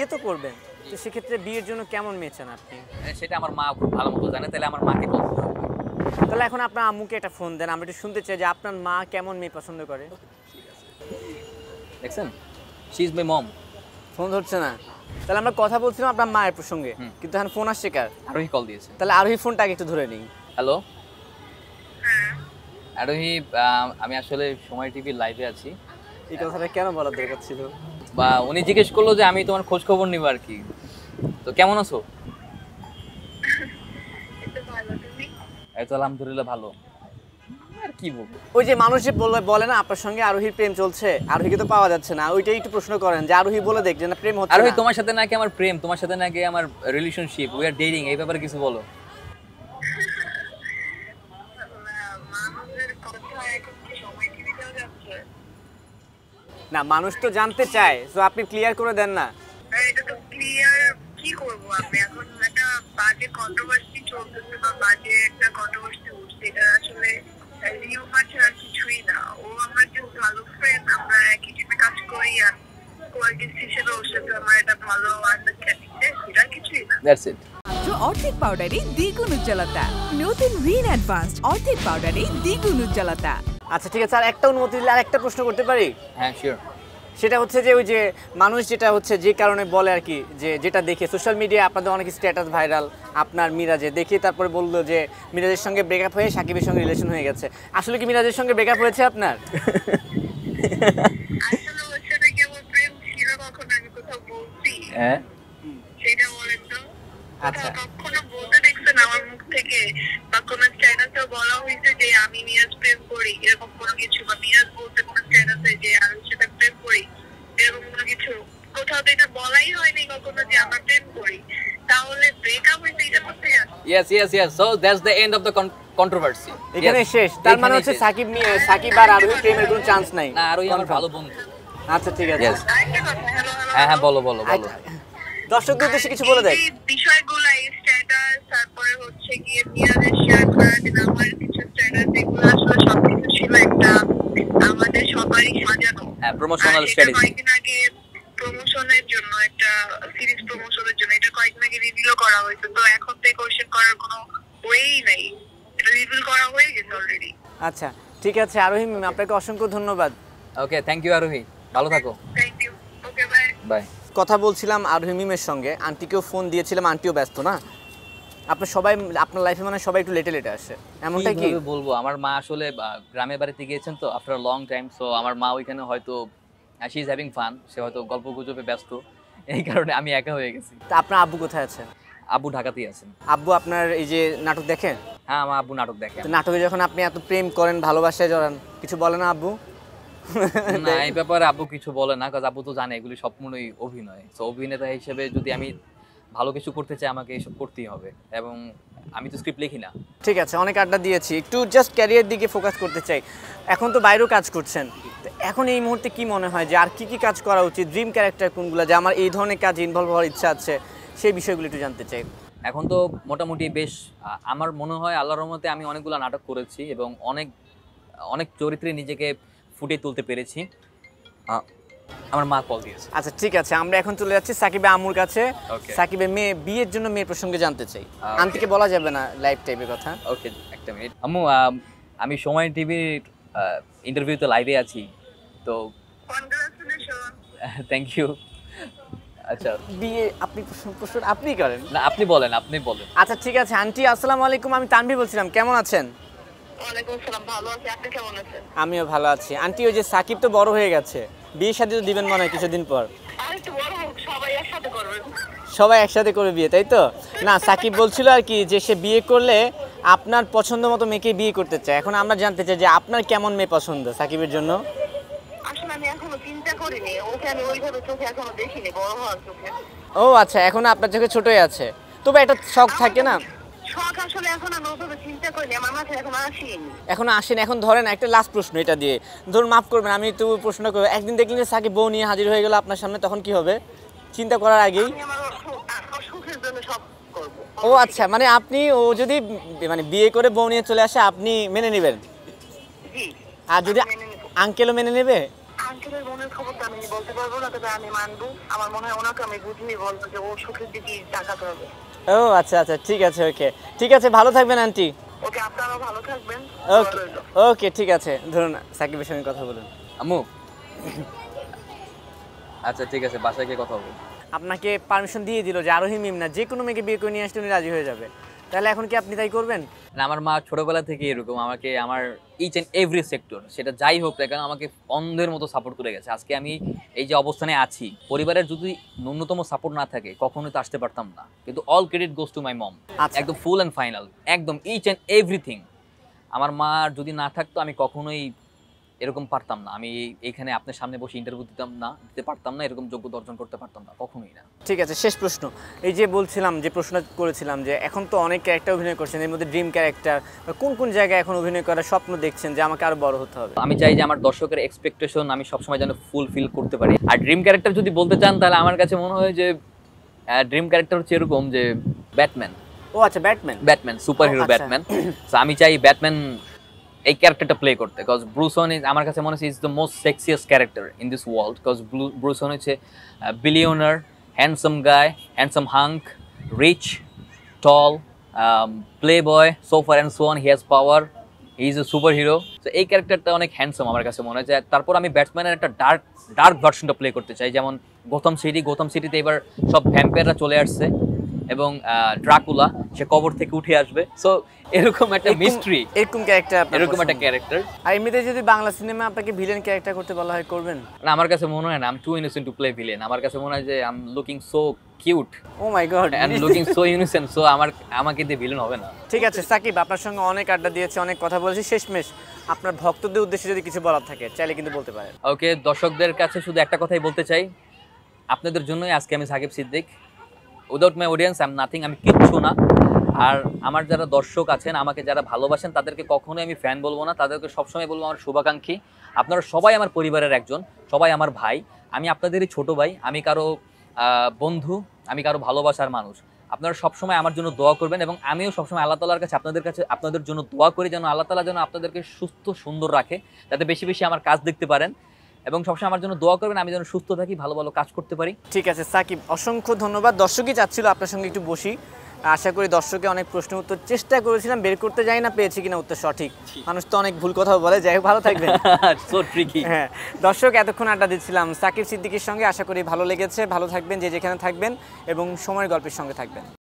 বিয়ে তো করবেন তো সেক্ষেত্রে বিয়ের জন্য কেমন মেয়েছেন আপনি হ্যাঁ, সেটা আমার মা খুব ভালো মতো জানে তাহলে আমার মাকে বলতে হবে তাহলে এখন আপনার আম্মুকে একটা ফোন দেন আমরা একটু শুনতে চাই যে আপনার মা কেমন মেয়ে পছন্দ করে দেখছেন she is my mom phone ধরছে না তাহলে আমরা কথা বলছিলাম আপনার মায়ের প্রসঙ্গে কিন্তু এখন ফোন আসছে কার আরোহি কল দিয়েছে তাহলে আরোহি ফোনটা আগে একটু ধরে নিই হ্যালো আরোহি আমি আসলে সময় টিভি লাইভে আছি এই কথাটা কেন বলার দরকার ছিল বা উনি জিজ্ঞেস করলো যে আমি তোমার খোঁজ খবর নিব আর কি তো কেমন আছো এই তো আলহামদুলিল্লাহ ভালো আর কি বলবো ওই যে মানুষ যে বলে না আপনার সঙ্গে আরোহীর প্রেম চলছে আরোহীকে তো পাওয়া যাচ্ছে না ওইটাই একটু প্রশ্ন করেন যে আরোহী বলে দেখ যে না প্রেম হচ্ছে আরোহী তোমার সাথে নাকি আমার প্রেম তোমার সাথে নাকি আমার রিলেশনশিপ উই আর ডেটিং এই ব্যাপারে কিছু বলো না মানুষ তো জানতে চায় তো আপনি ক্লিয়ার করে দেন না এটা তো ক্লিয়ার কি করব আমি এখন একটা বাজে কন্ট্রোভার্সি চলতেছে বা বাজে একটা কন্ট্রোভার্সি উঠছে এটা আসলে কিছুই না ও আমার যে ভালো ফ্রেন্ড আমরা একই টিমে কাজ করি আর কোয়ালিটিস হিসেবে ওর সাথে আমার এটা ভালো আন্ডারস্ট্যান্ডিং এটা কিছুই না দ্যাটস ইট অর্ধেক পাউডারে দ্বিগুণ উজ্জ্বলতা নতুন উইন অ্যাডভান্সড অর্ধেক পাউডারে দ্বিগুণ উজ্জ্বলতা আচ্ছা ঠিক আছে আর একটা অনুমতি দিলে আর একটা প্রশ্ন করতে পারি হ্যাঁ শিওর সেটা হচ্ছে যে ওই যে মানুষ যেটা হচ্ছে যে কারণে বলে আর কি যে যেটা দেখে সোশ্যাল মিডিয়ায় আপনাদের অনেক স্ট্যাটাস ভাইরাল আপনার মিরাজে দেখে তারপরে বললো যে মিরাজের সঙ্গে ব্রেকআপ হয়ে সাকিবের সঙ্গে রিলেশন হয়ে গেছে আসলে কি মিরাজের সঙ্গে ব্রেকআপ হয়েছে আপনার হ্যাঁ আচ্ছা হয়তো বলা হয়েছে যে আমি প্রেম করি এরকম কোনো কিছু বা বলতে কোনো স্ট্যাটাসে যে আমি সেটা প্রেম করি এরকম কোনো কিছু কোথাও তো এটা বলাই হয়নি কখনো যে প্রেম করি তাহলে ব্রেকআপ হয়েছে এটা yes yes yes so that's the end of the controversy এখানে শেষ তার মানে হচ্ছে সাকিব সাকিব আর প্রেমের কোনো চান্স নাই না আমার ভালো বন্ধু আচ্ছা ঠিক আছে হ্যাঁ হ্যাঁ বলো বলো বলো আচ্ছা, দর্শকদের উদ্দেশ্যে কিছু বলে দেয় বিষয় হচ্ছে গিয়ে শেয়ার করা শেয়ারবার্ড আমার কিছু স্ট্যাটাস এগুলো আসলে সবকিছু ছিল একটা আমাদের সবারই সাজানো প্রমোশনাল স্ট্র্যাটেজি কয়েকদিন আগে প্রমোশনের জন্য একটা সিরিজ প্রমোশনের জন্য এটা কয়েকদিন আগে রিভিল করা হয়েছে তো এখন তো কোশ্চেন করার কোনো ওয়েই নাই এটা রিভিল করা হয়ে গেছে অলরেডি আচ্ছা ঠিক আছে আরোহী ম্যাম আপনাকে অসংখ্য ধন্যবাদ ওকে থ্যাংক ইউ আরোহী ভালো থাকো thank you okay bye bye কথা বলছিলাম আরোহী মিমের সঙ্গে আন্টিকেও ফোন দিয়েছিলাম আন্টিও ব্যস্ত না আপনার সবাই আপনার লাইফে মানে সবাই একটু লেটে লেটে আসে এমনটা কি বলবো আমার মা আসলে গ্রামের বাড়িতে গিয়েছেন তো আফটার লং টাইম সো আমার মা ওইখানে হয়তো শি ইজ হ্যাভিং ফান সে হয়তো গল্প গুজবে ব্যস্ত এই কারণে আমি একা হয়ে গেছি তা আপনার আব্বু কোথায় আছেন আব্বু ঢাকাতেই আছেন আব্বু আপনার এই যে নাটক দেখেন হ্যাঁ আমার আব্বু নাটক দেখে নাটকে যখন আপনি এত প্রেম করেন ভালোবাসায় জড়ান কিছু বলে না আব্বু না এই ব্যাপারে আব্বু কিছু বলে না কারণ আব্বু তো জানে এগুলি সম্পূর্ণই অভিনয় তো অভিনেতা হিসেবে যদি আমি ভালো কিছু করতে চাই আমাকে এসব করতেই হবে এবং আমি তো স্ক্রিপ্ট লিখি না ঠিক আছে অনেক আড্ডা দিয়েছি একটু জাস্ট ক্যারিয়ার দিকে ফোকাস করতে চাই এখন তো বাইরেও কাজ করছেন এখন এই মুহূর্তে কি মনে হয় যে আর কি কি কাজ করা উচিত ড্রিম ক্যারেক্টার কোনগুলো যে আমার এই ধরনের কাজ ইনভলভ হওয়ার ইচ্ছা আছে সেই বিষয়গুলো একটু জানতে চাই এখন তো মোটামুটি বেশ আমার মনে হয় আল্লাহ রহমতে আমি অনেকগুলো নাটক করেছি এবং অনেক অনেক চরিত্রে নিজেকে ফুটে তুলতে পেরেছি আমার মা কল দিয়েছে আচ্ছা ঠিক আছে আমরা এখন চলে যাচ্ছি সাকিবে আমুর কাছে সাকিবে মেয়ে বিয়ের জন্য মেয়ের প্রসঙ্গে জানতে চাই আন্টিকে বলা যাবে না লাইভ টাইপের কথা ওকে একটা মিনিট আম্মু আমি সময় টিভির ইন্টারভিউতে লাইভে আছি তো থ্যাংক ইউ আচ্ছা বিয়ে আপনি প্রশ্ন আপনি করেন না আপনি বলেন আপনি বলেন আচ্ছা ঠিক আছে আন্টি আসসালামু আলাইকুম আমি তানভি বলছিলাম কেমন আছেন আমিও ভালো আছি আন্টি ওই যে সাকিব তো বড় হয়ে গেছে বিয়ে সাথে তো দিবেন মনে হয় কিছুদিন পর সবাই একসাথে করবে বিয়ে তাই তো না সাকিব বলছিল আর কি যে সে বিয়ে করলে আপনার পছন্দ মতো মেয়েকে বিয়ে করতে চায় এখন আমরা জানতে চাই যে আপনার কেমন মেয়ে পছন্দ সাকিবের জন্য ও আচ্ছা এখন আপনার চোখে ছোটই আছে তবে একটা শখ থাকে না আসেন এখন ধরেন একটা লাস্ট প্রশ্ন এটা দিয়ে ধরুন মাফ করবেন আমি প্রশ্ন করবো একদিন দেখলেন সাকিব বউ নিয়ে হাজির হয়ে গেল আপনার সামনে তখন কি হবে চিন্তা করার আগেই ও আচ্ছা মানে আপনি ও যদি মানে বিয়ে করে বউ নিয়ে চলে আসে আপনি মেনে নেবেন আর যদি আঙ্কেলও মেনে নেবে আমি বলতে পারবো না তবে আমি মানবো আমার মনে হয় ওনাকে আমি বলবো যে ও সুখের দিকে ও আচ্ছা আচ্ছা ঠিক আছে ওকে ঠিক আছে ভালো থাকবেন আন্টি ওকে আপনারা ভালো থাকবেন ওকে ওকে ঠিক আছে ধরুন সাকিবের সঙ্গে কথা বলুন আম্মু আচ্ছা ঠিক আছে বাসায় গিয়ে কথা বলুন আপনাকে পারমিশন দিয়ে দিল যে আরোহী মিমনা যে কোনো মেয়েকে বিয়ে করে নিয়ে আসতে উনি রাজি হয়ে যাবে তাহলে এখন কি আপনি তাই করবেন না আমার মা ছোটবেলা থেকে এরকম আমাকে আমার ইচ অ্যান্ড এভরি সেক্টর সেটা যাই হোক না কেন আমাকে অন্ধের মতো সাপোর্ট করে গেছে আজকে আমি এই যে অবস্থানে আছি পরিবারের যদি ন্যূনতম সাপোর্ট না থাকে কখনোই তো আসতে পারতাম না কিন্তু all credit goes to my mom একদম ফুল অ্যান্ড ফাইনাল একদম ইচ অ্যান্ড এভরিথিং আমার মা যদি না থাকতো আমি কখনোই এরকম পারতাম না আমি এইখানে আপনার সামনে বসে ইন্টারভিউ দিতাম না দিতে পারতাম না এরকম যোগ্যতা অর্জন করতে পারতাম না কখনোই না ঠিক আছে শেষ প্রশ্ন এই যে বলছিলাম যে প্রশ্ন করেছিলাম যে এখন তো অনেক ক্যারেক্টার অভিনয় করছেন এর মধ্যে ড্রিম ক্যারেক্টার কোন কোন জায়গায় এখন অভিনয় করার স্বপ্ন দেখছেন যে আমাকে আরো বড় হতে হবে আমি চাই যে আমার দর্শকের এক্সপেকটেশন আমি সবসময় যেন ফুলফিল করতে পারি আর ড্রিম ক্যারেক্টার যদি বলতে চান তাহলে আমার কাছে মনে হয় যে ড্রিম ক্যারেক্টার হচ্ছে এরকম যে ব্যাটম্যান ও আচ্ছা Batman Batman superhero Batman আমি চাই ব্যাটম্যান এই ক্যারেক্টারটা প্লে করতে কজ ব্রুসন ইজ আমার কাছে মনে হচ্ছে is the most sexiest character in this world cause ব্রুসন হচ্ছে billionaire handsome guy handsome hunk rich tall playboy সোফার অ্যান্ড সোয়ান he has power is a superhero তো এই ক্যারেক্টারটা অনেক হ্যান্ডসাম আমার কাছে মনে হয় তারপর আমি ব্যাটসম্যানের একটা ডার্ক ডার্ক ভার্সনটা প্লে করতে চাই যেমন গৌতম সিটি গৌতম সিটিতে এবার সব ভ্যাম্পায়াররা চলে আসছে এবং ড্রাকুলা সে কবর থেকে উঠে আসবে সো এরকম একটা মিস্ট্রি এরকম ক্যারেক্টার এরকম একটা ক্যারেক্টার আর এমনিতে যদি বাংলা সিনেমা আপনাকে ভিলেন ক্যারেক্টার করতে বলা হয় করবেন না আমার কাছে মনে হয় না I'm too innocent to play villain আমার কাছে মনে হয় যে I'm looking so cute oh my god and looking so innocent so আমার আমাকে দিয়ে ভিলেন হবে না ঠিক আছে সাকিব আপনার সঙ্গে অনেক আড্ডা দিয়েছি অনেক কথা বলেছি শেষমেশ আপনার ভক্তদের উদ্দেশ্যে যদি কিছু বলার থাকে চাইলে কিন্তু বলতে পারেন ওকে দর্শকদের কাছে শুধু একটা কথাই বলতে চাই আপনাদের জন্যই আজকে আমি Sakib Siddique without my audience I am nothing আমি কিচ্ছু না আর আমার যারা দর্শক আছেন আমাকে যারা ভালোবাসেন তাদেরকে কখনোই আমি ফ্যান বলবো না তাদেরকে সবসময় বলবো আমার শুভাকাঙ্ক্ষী আপনারা সবাই আমার পরিবারের একজন সবাই আমার ভাই আমি আপনাদেরই ছোট ভাই আমি কারো বন্ধু আমি কারো ভালোবাসার মানুষ আপনারা সবসময় আমার জন্য দোয়া করবেন এবং আমিও সবসময় আল্লাহ তালার কাছে আপনাদের কাছে আপনাদের জন্য দোয়া করি যেন আল্লাহ তালা যেন আপনাদেরকে সুস্থ সুন্দর রাখে যাতে বেশি বেশি আমার কাজ দেখতে পারেন এবং সবসময় আমার জন্য দোয়া করবেন আমি যেন সুস্থ থাকি ভালো ভালো কাজ করতে পারি ঠিক আছে সাকিব অসংখ্য ধন্যবাদ দর্শকই চাচ্ছিল আপনার সঙ্গে একটু বসি আশা করি দর্শকে অনেক প্রশ্ন উত্তর চেষ্টা করেছিলাম বের করতে যাই না পেয়েছি কিনা উত্তর সঠিক মানুষ তো অনেক ভুল কথা বলে যাই হোক ভালো থাকবেন হ্যাঁ দর্শক এতক্ষণ আড্ডা দিচ্ছিলাম সাকিব সিদ্দিকির সঙ্গে আশা করি ভালো লেগেছে ভালো থাকবেন যে যেখানে থাকবেন এবং সময়ের গল্পের সঙ্গে থাকবেন